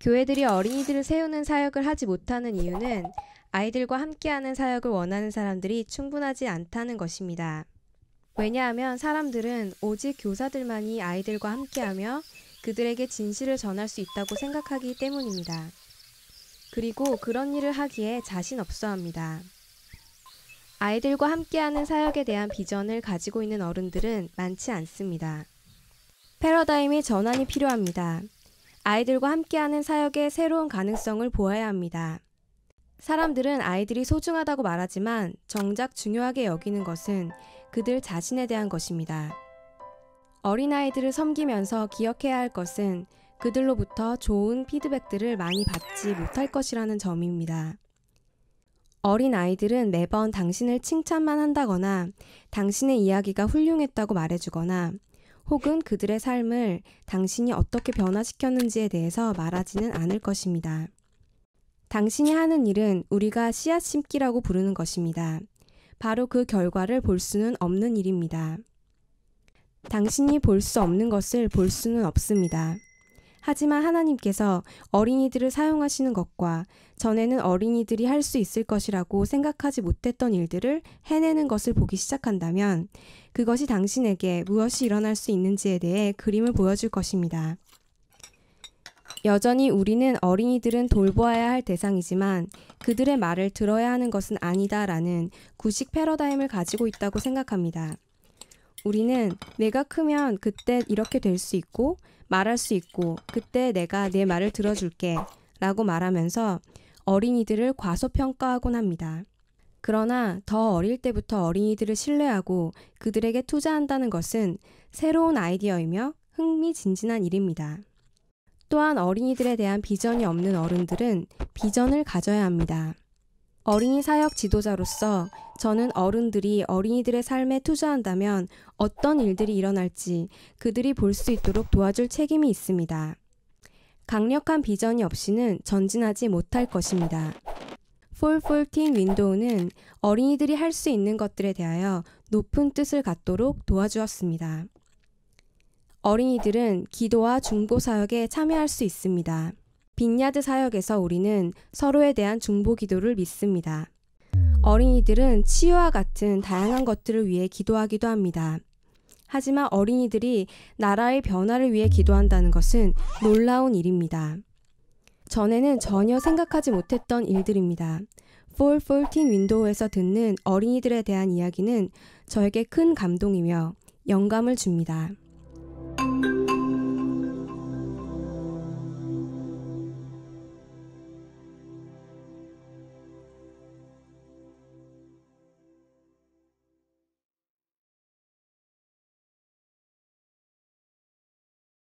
교회들이 어린이들을 세우는 사역을 하지 못하는 이유는 아이들과 함께하는 사역을 원하는 사람들이 충분하지 않다는 것입니다. 왜냐하면 사람들은 오직 교사들만이 아이들과 함께하며 그들에게 진실을 전할 수 있다고 생각하기 때문입니다. 그리고 그런 일을 하기에 자신 없어 합니다. 아이들과 함께하는 사역에 대한 비전을 가지고 있는 어른들은 많지 않습니다. 패러다임의 전환이 필요합니다. 아이들과 함께하는 사역의 새로운 가능성을 보아야 합니다. 사람들은 아이들이 소중하다고 말하지만 정작 중요하게 여기는 것은 그들 자신에 대한 것입니다. 어린아이들을 섬기면서 기억해야 할 것은 그들로부터 좋은 피드백들을 많이 받지 못할 것이라는 점입니다. 어린 아이들은 매번 당신을 칭찬만 한다거나 당신의 이야기가 훌륭했다고 말해주거나 혹은 그들의 삶을 당신이 어떻게 변화시켰는지에 대해서 말하지는 않을 것입니다. 당신이 하는 일은 우리가 씨앗 심기라고 부르는 것입니다. 바로 그 결과를 볼 수는 없는 일입니다. 당신이 볼 수 없는 것을 볼 수는 없습니다. 하지만 하나님께서 어린이들을 사용하시는 것과 전에는 어린이들이 할 수 있을 것이라고 생각하지 못했던 일들을 해내는 것을 보기 시작한다면 그것이 당신에게 무엇이 일어날 수 있는지에 대해 그림을 보여줄 것입니다. 여전히 우리는 어린이들은 돌보아야 할 대상이지만 그들의 말을 들어야 하는 것은 아니다라는 구식 패러다임을 가지고 있다고 생각합니다. 우리는 내가 크면 그때 이렇게 될 수 있고 말할 수 있고 그때 내가 내 말을 들어줄게 라고 말하면서 어린이들을 과소평가하곤 합니다. 그러나 더 어릴 때부터 어린이들을 신뢰하고 그들에게 투자한다는 것은 새로운 아이디어이며 흥미진진한 일입니다. 또한 어린이들에 대한 비전이 없는 어른들은 비전을 가져야 합니다. 어린이 사역 지도자로서 저는 어른들이 어린이들의 삶에 투자한다면 어떤 일들이 일어날지 그들이 볼 수 있도록 도와줄 책임이 있습니다. 강력한 비전이 없이는 전진하지 못할 것입니다. 4-14 윈도우는 어린이들이 할 수 있는 것들에 대하여 높은 뜻을 갖도록 도와주었습니다. 어린이들은 기도와 중보 사역에 참여할 수 있습니다. 빅야드 사역에서 우리는 서로에 대한 중보 기도를 믿습니다. 어린이들은 치유와 같은 다양한 것들을 위해 기도하기도 합니다. 하지만 어린이들이 나라의 변화를 위해 기도한다는 것은 놀라운 일입니다. 전에는 전혀 생각하지 못했던 일들입니다. 414 윈도우에서 듣는 어린이들에 대한 이야기는 저에게 큰 감동이며 영감을 줍니다.